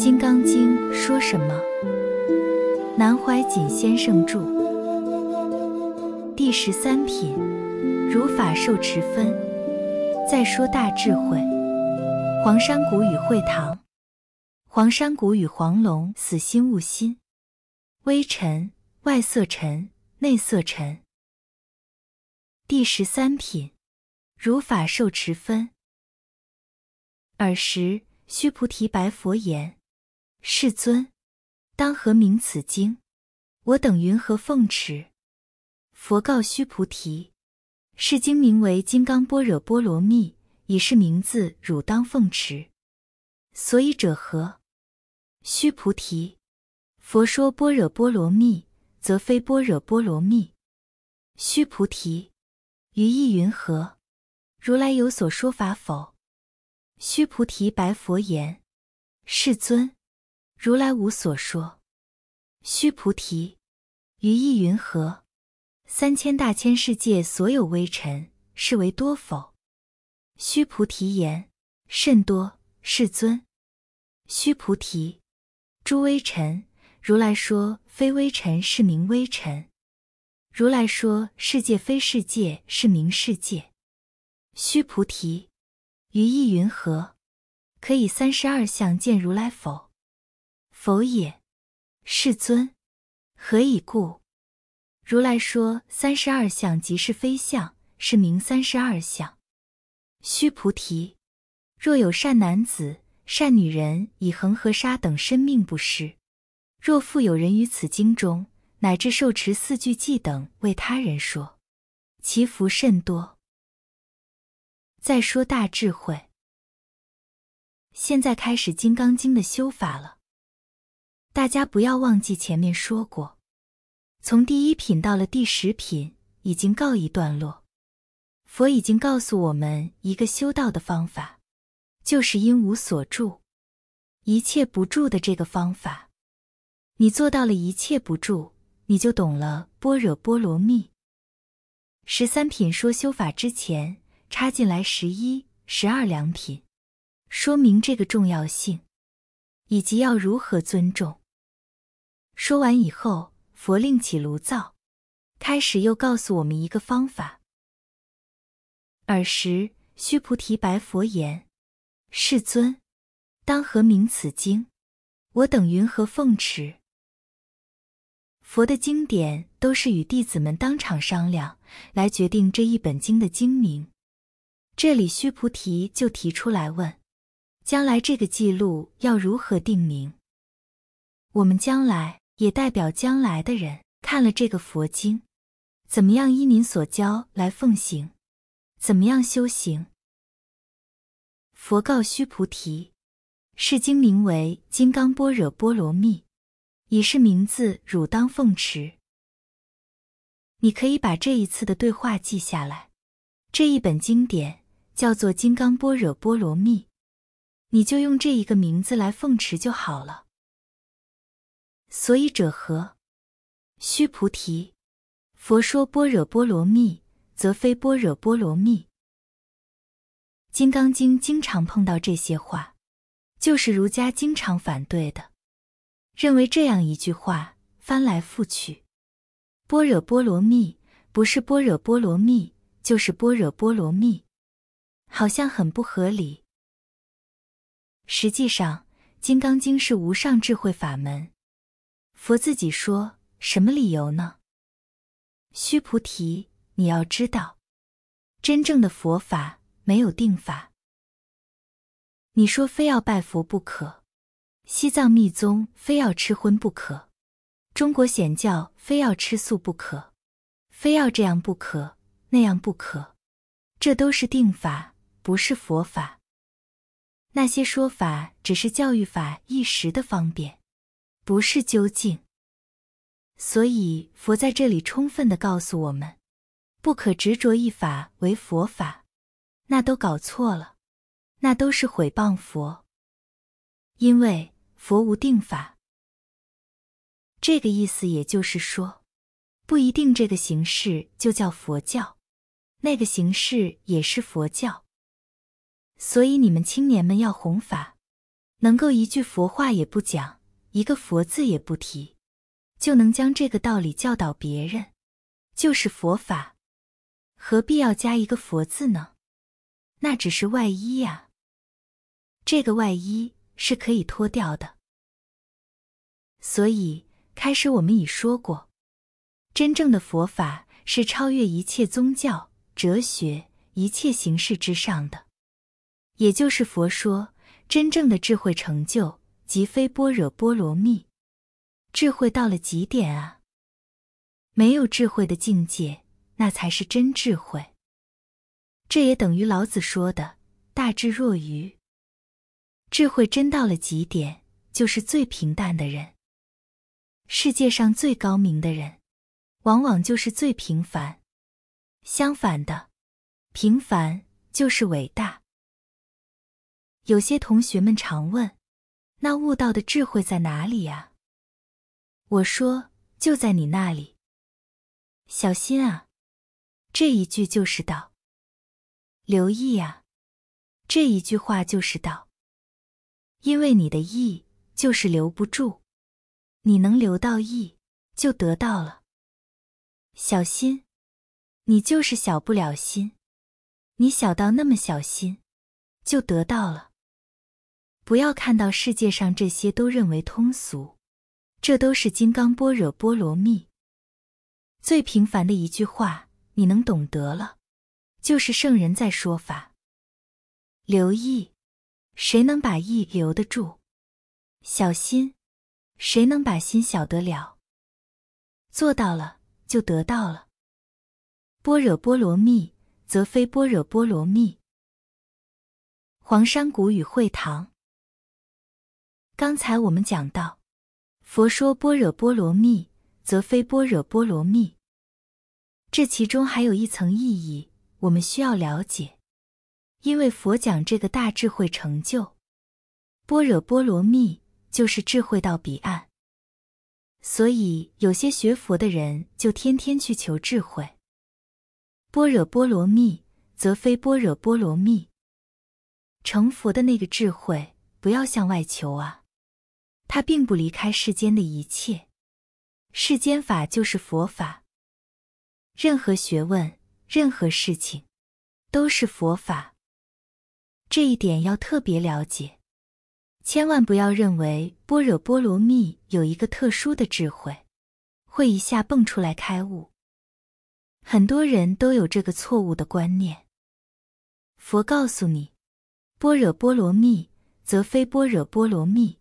《金刚经》说什么？南怀瑾先生著。第十三品，如法受持分。再说大智慧，黄山谷与会堂，黄山谷与黄龙死心悟心。微尘外色尘，内色尘。第十三品，如法受持分。尔时，须菩提白佛言。世尊，当何名此经？我等云何奉持？佛告须菩提：是经名为《金刚般若波罗蜜》，以是名字，汝当奉持。所以者何？须菩提，佛说般若波罗蜜，则非般若波罗蜜。须菩提，于意云何？如来有所说法否？须菩提白佛言：世尊。如来无所说。须菩提，于意云何？三千大千世界所有微尘，是为多否？须菩提言：甚多，世尊。须菩提，诸微尘。如来说非微尘，是名微尘。如来说世界非世界，是名世界。须菩提，于意云何？可以三十二相见如来否？否也，世尊，何以故？如来说三十二相即是非相，是名三十二相。须菩提，若有善男子、善女人，以恒河沙等身命布施；若复有人于此经中，乃至受持四句偈等，为他人说，其福甚多。再说大智慧，现在开始《金刚经》的修法了。大家不要忘记前面说过，从第一品到了第十品已经告一段落。佛已经告诉我们一个修道的方法，就是因无所住，一切不住的这个方法。你做到了一切不住，你就懂了般若波罗蜜。十三品说修法之前插进来十一、十二两品，说明这个重要性，以及要如何尊重。说完以后，佛另起炉灶，开始又告诉我们一个方法。尔时，须菩提白佛言：“世尊，当何名此经？我等云何奉持？”佛的经典都是与弟子们当场商量来决定这一本经的经名。这里须菩提就提出来问：将来这个记录要如何定名？我们将来。也代表将来的人看了这个佛经，怎么样依您所教来奉行？怎么样修行？佛告须菩提，是经名为《金刚般若波罗蜜》，以是名字汝当奉持。你可以把这一次的对话记下来，这一本经典叫做《金刚般若波罗蜜》，你就用这一个名字来奉持就好了。所以者何？须菩提，佛说般若波罗蜜，则非般若波罗蜜。《金刚经》经常碰到这些话，就是儒家经常反对的，认为这样一句话翻来覆去，般若波罗蜜不是般若波罗蜜，就是般若波罗蜜，好像很不合理。实际上，《金刚经》是无上智慧法门。佛自己说什么理由呢？须菩提，你要知道，真正的佛法没有定法。你说非要拜佛不可，西藏密宗非要吃荤不可，中国显教非要吃素不可，非要这样不可，那样不可，这都是定法，不是佛法。那些说法只是教育法一时的方便。不是究竟，所以佛在这里充分的告诉我们，不可执着一法为佛法，那都搞错了，那都是毁谤佛。因为佛无定法，这个意思也就是说，不一定这个形式就叫佛教，那个形式也是佛教。所以你们青年们要弘法，能够一句佛话也不讲。一个佛字也不提，就能将这个道理教导别人，就是佛法。何必要加一个佛字呢？那只是外衣呀，这个外衣是可以脱掉的。所以开始我们已说过，真正的佛法是超越一切宗教、哲学、一切形式之上的，也就是佛说真正的智慧成就。即非般若波罗蜜，智慧到了极点啊！没有智慧的境界，那才是真智慧。这也等于老子说的“大智若愚”。智慧真到了极点，就是最平淡的人。世界上最高明的人，往往就是最平凡。相反的，平凡就是伟大。有些同学们常问。那悟道的智慧在哪里呀？我说就在你那里。小心啊！这一句就是道。留意啊！这一句话就是道。因为你的意就是留不住，你能留到意就得到了。小心，你就是小不了心，你小到那么小心，就得到了。不要看到世界上这些都认为通俗，这都是金刚般若波罗蜜，最平凡的一句话，你能懂得了，就是圣人在说法。留意，谁能把意留得住？小心，谁能把心晓得了？做到了，就得到了。般若波罗蜜，则非般若波罗蜜。黄山谷与会堂。刚才我们讲到，佛说般若波罗蜜，则非般若波罗蜜。这其中还有一层意义，我们需要了解。因为佛讲这个大智慧成就般若波罗蜜，就是智慧到彼岸。所以有些学佛的人就天天去求智慧。般若波罗蜜，则非般若波罗蜜。成佛的那个智慧，不要向外求啊。他并不离开世间的一切，世间法就是佛法，任何学问、任何事情都是佛法，这一点要特别了解，千万不要认为般若波罗蜜有一个特殊的智慧，会一下蹦出来开悟。很多人都有这个错误的观念。佛告诉你，般若波罗蜜则非般若波罗蜜。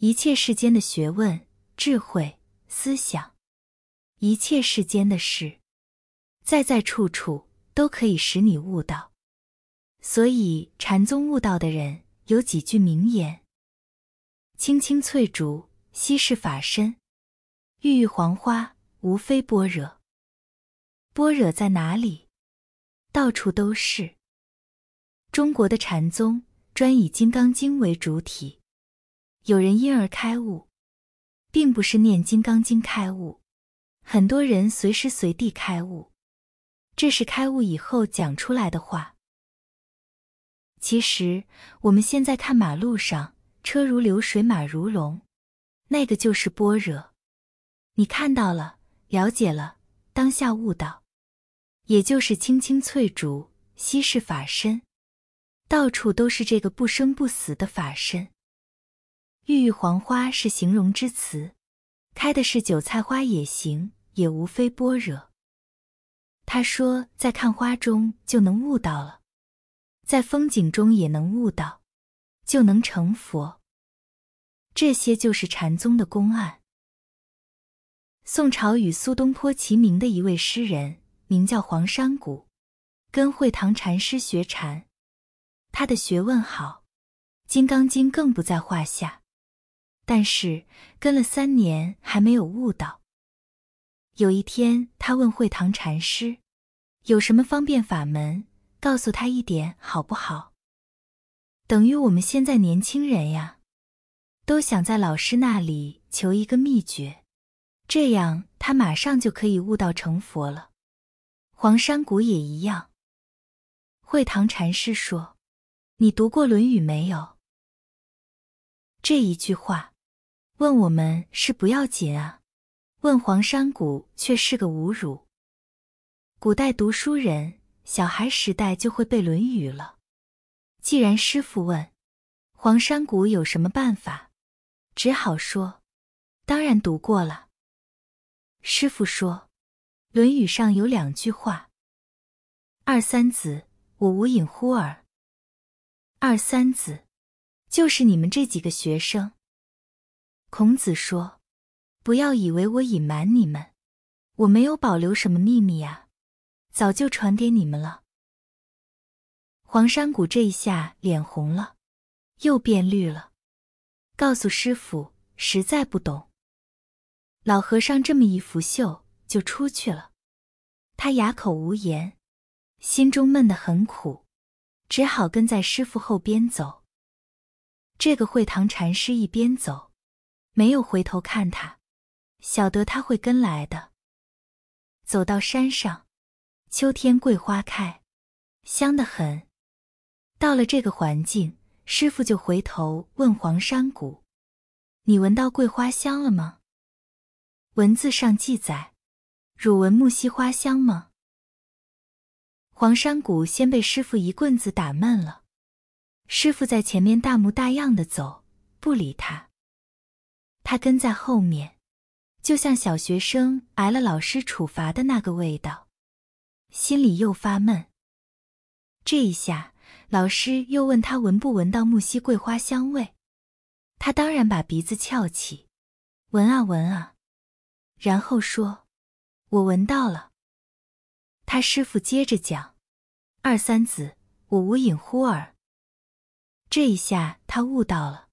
一切世间的学问、智慧、思想，一切世间的事，在在处处都可以使你悟道。所以禅宗悟道的人有几句名言：“青青翠竹，稀释法身；郁郁黄花，无非般若。”般若在哪里？到处都是。中国的禅宗专以《金刚经》为主体。有人因而开悟，并不是念《金刚经》开悟。很多人随时随地开悟，这是开悟以后讲出来的话。其实我们现在看马路上车如流水，马如龙，那个就是般若。你看到了，了解了，当下悟道，也就是青青翠竹，稀释法身。到处都是这个不生不死的法身。郁郁黄花是形容之词，开的是韭菜花也行，也无非般若。他说，在看花中就能悟到了，在风景中也能悟到，就能成佛。这些就是禅宗的公案。宋朝与苏东坡齐名的一位诗人，名叫黄山谷，跟惠堂禅师学禅，他的学问好，《金刚经》更不在话下。但是跟了三年还没有悟到。有一天，他问会堂禅师：“有什么方便法门，告诉他一点好不好？”等于我们现在年轻人呀，都想在老师那里求一个秘诀，这样他马上就可以悟道成佛了。黄山谷也一样。会堂禅师说：“你读过《论语》没有？”这一句话。问我们是不要紧啊？问黄山谷却是个侮辱。古代读书人，小孩时代就会背《论语》了。既然师傅问黄山谷有什么办法，只好说：“当然读过了。”师傅说：“《论语》上有两句话，二三子，我无隐乎耳。”二三子，就是你们这几个学生。”孔子说：“不要以为我隐瞒你们，我没有保留什么秘密啊，早就传给你们了。”黄山谷这一下脸红了，又变绿了，告诉师傅：“实在不懂。”老和尚这么一拂袖就出去了，他哑口无言，心中闷得很苦，只好跟在师傅后边走。这个会堂禅师一边走。没有回头看他，晓得他会跟来的。走到山上，秋天桂花开，香得很。到了这个环境，师傅就回头问黄山谷：“你闻到桂花香了吗？”文字上记载：“汝闻木樨花香吗？”黄山谷先被师傅一棍子打闷了。师傅在前面大模大样的走，不理他。他跟在后面，就像小学生挨了老师处罚的那个味道，心里又发闷。这一下，老师又问他闻不闻到木樨桂花香味？他当然把鼻子翘起，闻啊闻啊，然后说：“我闻到了。”他师傅接着讲：“二三子，我无隐乎耳。”这一下，他悟到了。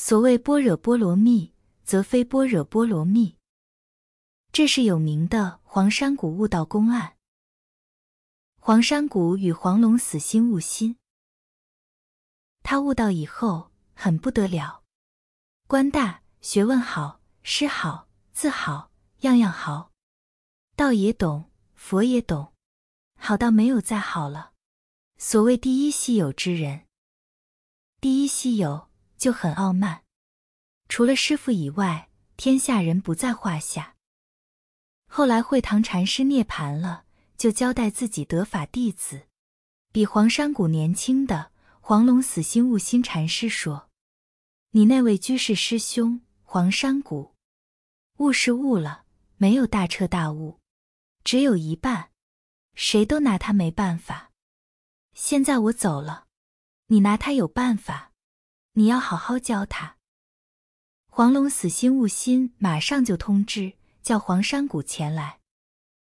所谓般若波罗蜜，则非般若波罗蜜。这是有名的黄山谷悟道公案。黄山谷与黄龙死心悟心，他悟道以后很不得了，官大，学问好，诗好，字好，样样好，道也懂，佛也懂，好到没有再好了。所谓第一稀有之人，第一稀有。就很傲慢，除了师傅以外，天下人不在话下。后来惠堂禅师涅槃了，就交代自己得法弟子，比黄山谷年轻的黄龙死心悟心禅师说：“你那位居士师兄黄山谷，悟是悟了，没有大彻大悟，只有一半，谁都拿他没办法。现在我走了，你拿他有办法。”你要好好教他。黄龙死心悟心，马上就通知叫黄山谷前来。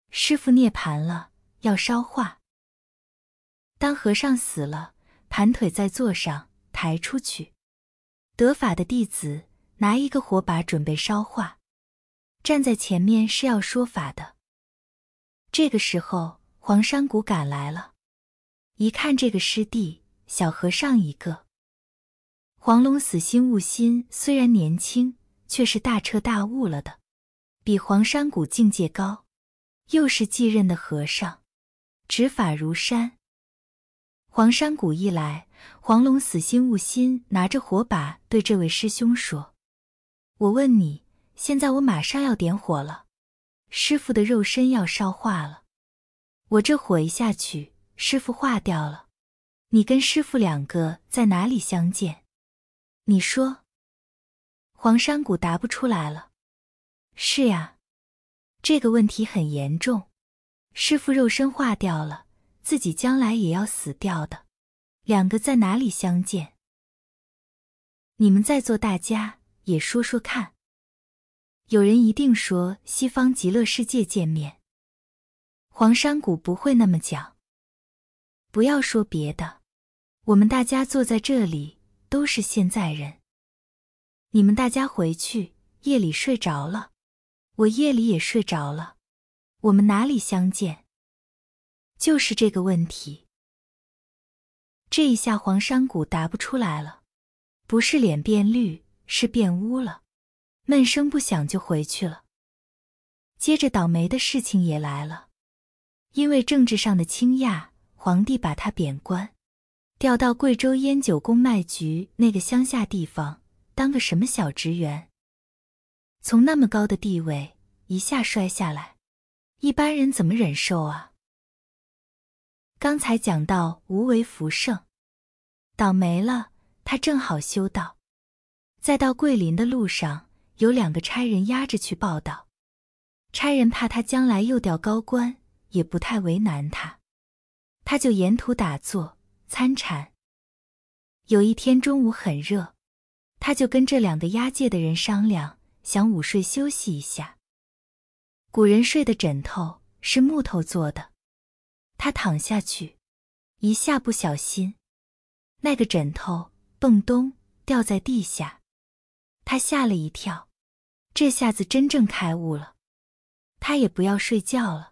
师傅涅盘了，要烧化。当和尚死了，盘腿在座上抬出去。得法的弟子拿一个火把准备烧化，站在前面是要说法的。这个时候，黄山谷赶来了，一看这个师弟小和尚一个。黄龙死心悟心，虽然年轻，却是大彻大悟了的，比黄山谷境界高，又是继任的和尚，执法如山。黄山谷一来，黄龙死心悟心拿着火把对这位师兄说：“我问你，现在我马上要点火了，师傅的肉身要烧化了，我这火一下去，师傅化掉了，你跟师傅两个在哪里相见？”你说，黄山谷答不出来了。是呀，这个问题很严重。师傅肉身化掉了，自己将来也要死掉的。两个在哪里相见？你们在座大家也说说看。有人一定说西方极乐世界见面。黄山谷不会那么讲。不要说别的，我们大家坐在这里。都是现在人，你们大家回去，夜里睡着了，我夜里也睡着了，我们哪里相见？就是这个问题。这一下黄山谷答不出来了，不是脸变绿，是变乌了，闷声不响就回去了。接着倒霉的事情也来了，因为政治上的倾轧，皇帝把他贬官。调到贵州烟酒公卖局那个乡下地方当个什么小职员，从那么高的地位一下摔下来，一般人怎么忍受啊？刚才讲到无为福胜，倒霉了，他正好修道。再到桂林的路上，有两个差人押着去报道，差人怕他将来又调高官，也不太为难他，他就沿途打坐。参禅。有一天中午很热，他就跟这两个押解的人商量，想午睡休息一下。古人睡的枕头是木头做的，他躺下去，一下不小心，那个枕头蹦咚掉在地下，他吓了一跳。这下子真正开悟了，他也不要睡觉了，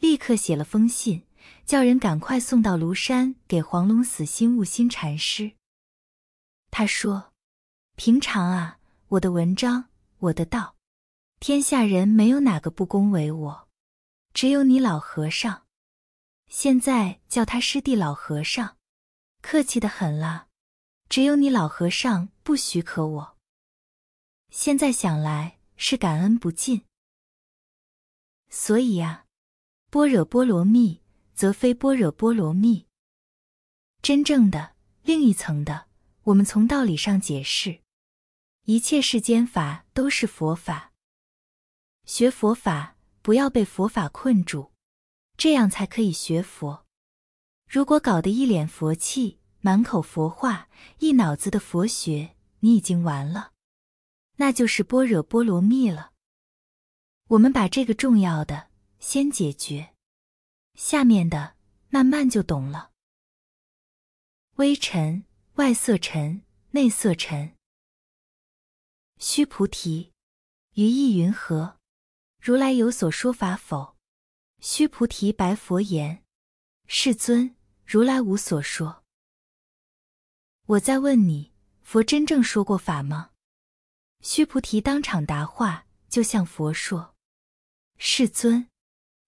立刻写了封信。叫人赶快送到庐山给黄龙死心悟心禅师。他说：“平常啊，我的文章，我的道，天下人没有哪个不恭维我，只有你老和尚。现在叫他师弟老和尚，客气的很啦。只有你老和尚不许可我。现在想来是感恩不尽。所以呀，般若波罗蜜。”则非般若波罗蜜，真正的另一层的，我们从道理上解释，一切世间法都是佛法，学佛法不要被佛法困住，这样才可以学佛。如果搞得一脸佛气，满口佛话，一脑子的佛学，你已经完了，那就是般若波罗蜜了。我们把这个重要的先解决。下面的慢慢就懂了。微尘外色尘，内色尘。须菩提，于意云何？如来有所说法否？须菩提白佛言：世尊，如来无所说。我再问你，佛真正说过法吗？须菩提当场答话，就像佛说：世尊，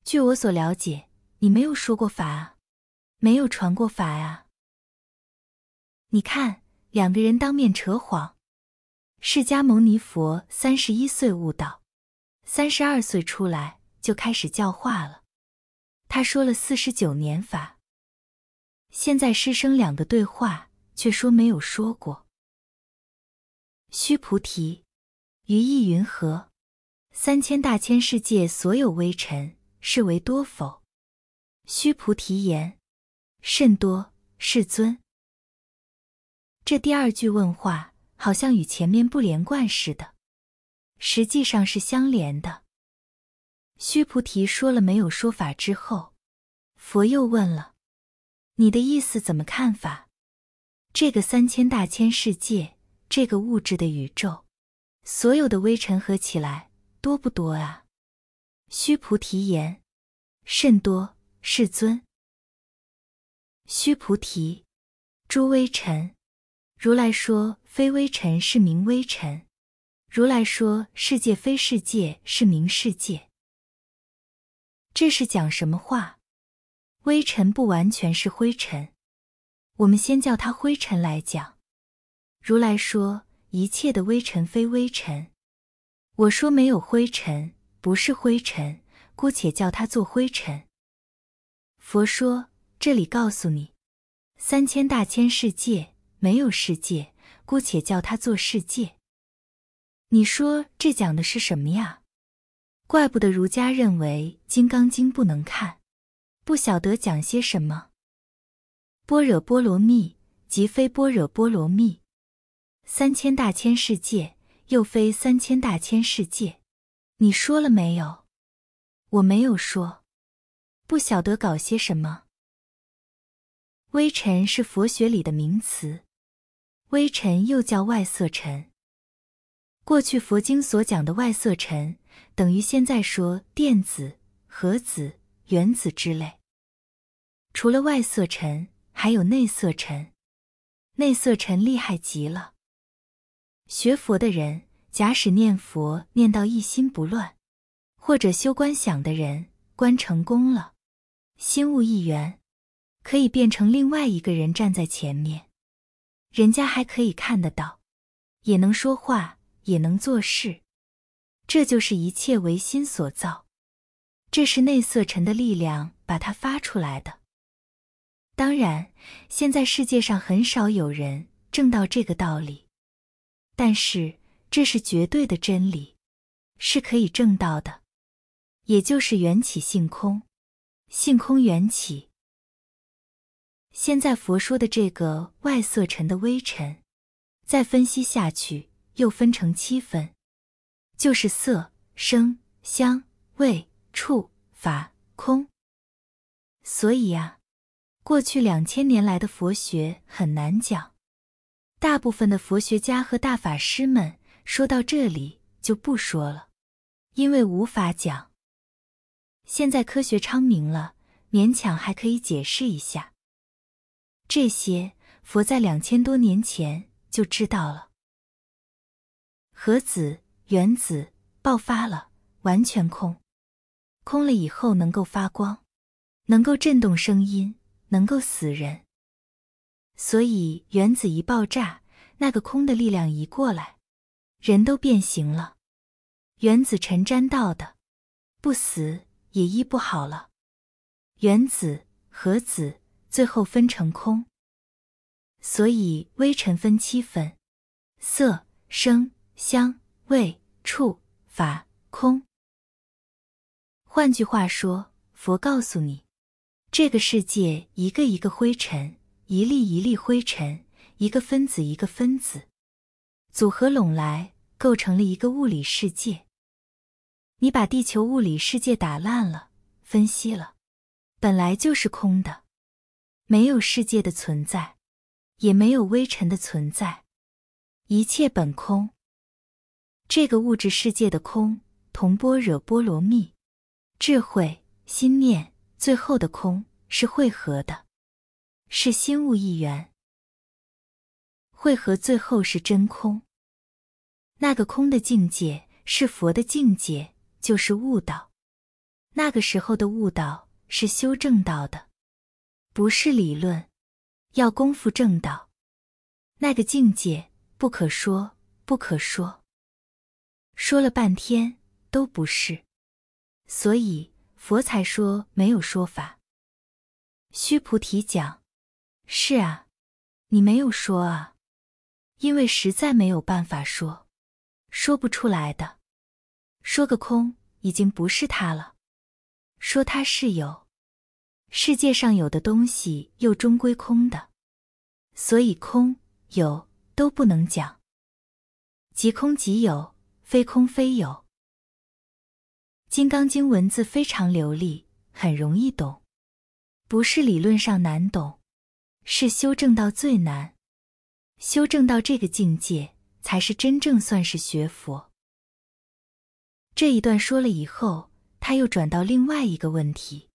据我所了解。你没有说过法啊，没有传过法啊。你看，两个人当面扯谎。释迦牟尼佛三十一岁悟道，三十二岁出来就开始教化了。他说了四十九年法，现在师生两个对话却说没有说过。须菩提，于意云何？三千大千世界所有微尘，是为多否？须菩提言：“甚多，世尊。”这第二句问话好像与前面不连贯似的，实际上是相连的。须菩提说了没有说法之后，佛又问了：“你的意思怎么看法？这个三千大千世界，这个物质的宇宙，所有的微尘合起来多不多啊？”须菩提言：“甚多。”世尊，须菩提，诸微尘。如来说非微尘，是名微尘。如来说世界非世界，是名世界。这是讲什么话？微尘不完全是灰尘，我们先叫它灰尘来讲。如来说一切的微尘非微尘。我说没有灰尘，不是灰尘，姑且叫它做灰尘。佛说：“这里告诉你，三千大千世界没有世界，姑且叫它做世界。你说这讲的是什么呀？怪不得儒家认为《金刚经》不能看，不晓得讲些什么。般若波罗蜜即非般若波罗蜜，三千大千世界又非三千大千世界。你说了没有？我没有说。”不晓得搞些什么。微尘是佛学里的名词，微尘又叫外色尘。过去佛经所讲的外色尘，等于现在说电子、核子、原子之类。除了外色尘，还有内色尘。内色尘厉害极了。学佛的人，假使念佛念到一心不乱，或者修观想的人，观成功了。心物一元，可以变成另外一个人站在前面，人家还可以看得到，也能说话，也能做事。这就是一切唯心所造，这是内色尘的力量把它发出来的。当然，现在世界上很少有人证到这个道理，但是这是绝对的真理，是可以证到的，也就是缘起性空。性空缘起。现在佛说的这个外色尘的微尘，再分析下去又分成七分，就是色、声、香、味、触、法、空。所以啊，过去两千年来的佛学很难讲，大部分的佛学家和大法师们说到这里就不说了，因为无法讲。现在科学昌明了，勉强还可以解释一下。这些佛在两千多年前就知道了：核子、原子爆发了，完全空，空了以后能够发光，能够震动声音，能够死人。所以原子一爆炸，那个空的力量一过来，人都变形了。原子尘沾到的，不死。也医不好了，原子、核子最后分成空，所以微尘分七分：色、声、香、味、触、法、空。换句话说，佛告诉你，这个世界一个一个灰尘，一粒一粒灰尘，一个分子一个分子组合拢来，构成了一个物理世界。你把地球物理世界打烂了，分析了，本来就是空的，没有世界的存在，也没有微尘的存在，一切本空。这个物质世界的空同般若波罗蜜智慧心念最后的空是汇合的，是心物一元，汇合最后是真空。那个空的境界是佛的境界。就是悟道，那个时候的悟道是修正道的，不是理论，要功夫正道。那个境界不可说，不可说，说了半天都不是，所以佛才说没有说法。须菩提讲：“是啊，你没有说啊，因为实在没有办法说，说不出来的。”说个空，已经不是它了；说它是有，世界上有的东西又终归空的，所以空有都不能讲，即空即有，非空非有。《金刚经》文字非常流利，很容易懂，不是理论上难懂，是修正到最难，修正到这个境界，才是真正算是学佛。这一段说了以后，他又转到另外一个问题。